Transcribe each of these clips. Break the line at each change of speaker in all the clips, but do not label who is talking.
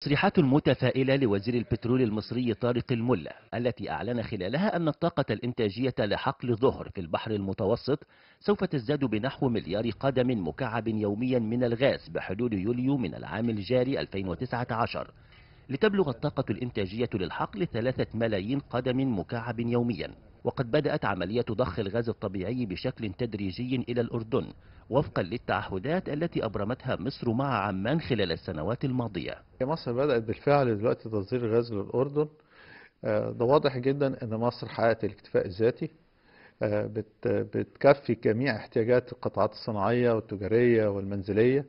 تصريحات متفائلة لوزير البترول المصري طارق الملا التي أعلن خلالها أن الطاقة الإنتاجية لحقل ظهر في البحر المتوسط سوف تزداد بنحو مليار قدم مكعب يوميا من الغاز بحلول يوليو من العام الجاري 2019 لتبلغ الطاقة الإنتاجية للحقل ثلاثة ملايين قدم مكعب يوميا وقد بدأت عملية ضخ الغاز الطبيعي بشكل تدريجي إلى الأردن وفقا للتعهدات التي أبرمتها مصر مع عمان خلال السنوات الماضية
مصر بدأت بالفعل دلوقتي تصدير غاز للأردن آه، ده واضح جدا أن مصر حققت الاكتفاء الذاتي آه، بتكفي جميع احتياجات القطاعات الصناعية والتجارية والمنزلية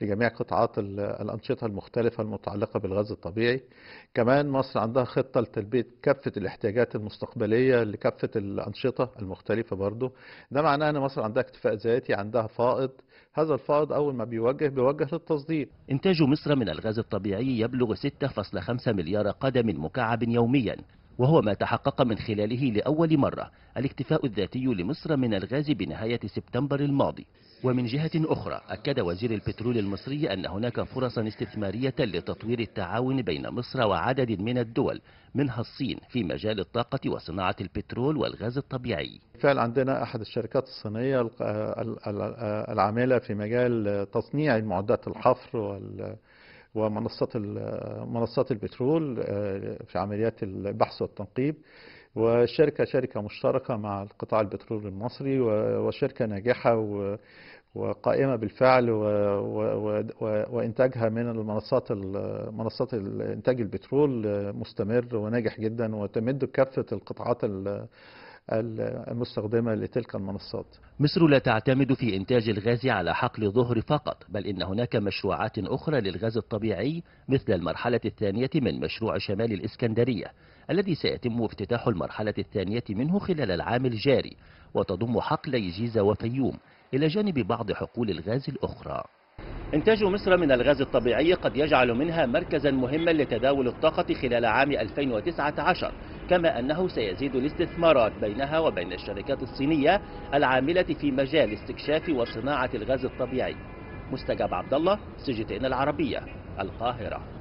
لجميع قطاعات الأنشطة المختلفة المتعلقة بالغاز الطبيعي كمان مصر عندها خطة لتلبية كافة الاحتياجات المستقبلية لكافة الأنشطة المختلفة برضو ده معناه أن مصر عندها اكتفاء ذاتي عندها فائض هذا الفائض أول ما بيوجه بيوجه للتصدير إنتاج مصر من الغاز الطبيعي يبلغ
6.5 مليار قدم مكعب يوميا وهو ما تحقق من خلاله لأول مرة الاكتفاء الذاتي لمصر من الغاز بنهاية سبتمبر الماضي ومن جهة أخرى أكد وزير البترول المصري أن هناك فرصا استثمارية لتطوير التعاون بين مصر وعدد من الدول منها الصين في مجال الطاقة وصناعة
البترول والغاز الطبيعي فعل عندنا أحد الشركات الصينية العاملة في مجال تصنيع معدات الحفر وال ومنصات منصات البترول آه، في عمليات البحث والتنقيب والشركة شركة مشتركة مع القطاع البترول المصري وشركة ناجحة وقائمة بالفعل وإنتاجها من المنصات منصات إنتاج البترول آه، مستمر وناجح جدا وتمد كافة القطاعات المستخدمة لتلك المنصات
مصر لا تعتمد في إنتاج الغاز على حقل ظهر فقط بل إن هناك مشروعات أخرى للغاز الطبيعي مثل المرحلة الثانية من مشروع شمال الإسكندرية الذي سيتم افتتاح المرحلة الثانية منه خلال العام الجاري وتضم حقلي جيزة وفيوم إلى جانب بعض حقول الغاز الأخرى إنتاج مصر من الغاز الطبيعي قد يجعل منها مركزا مهما لتداول الطاقة خلال عام 2019 كما أنه سيزيد الاستثمارات بينها وبين الشركات الصينية العاملة في مجال استكشاف وصناعة الغاز الطبيعي مستجاب عبد الله العربية القاهرة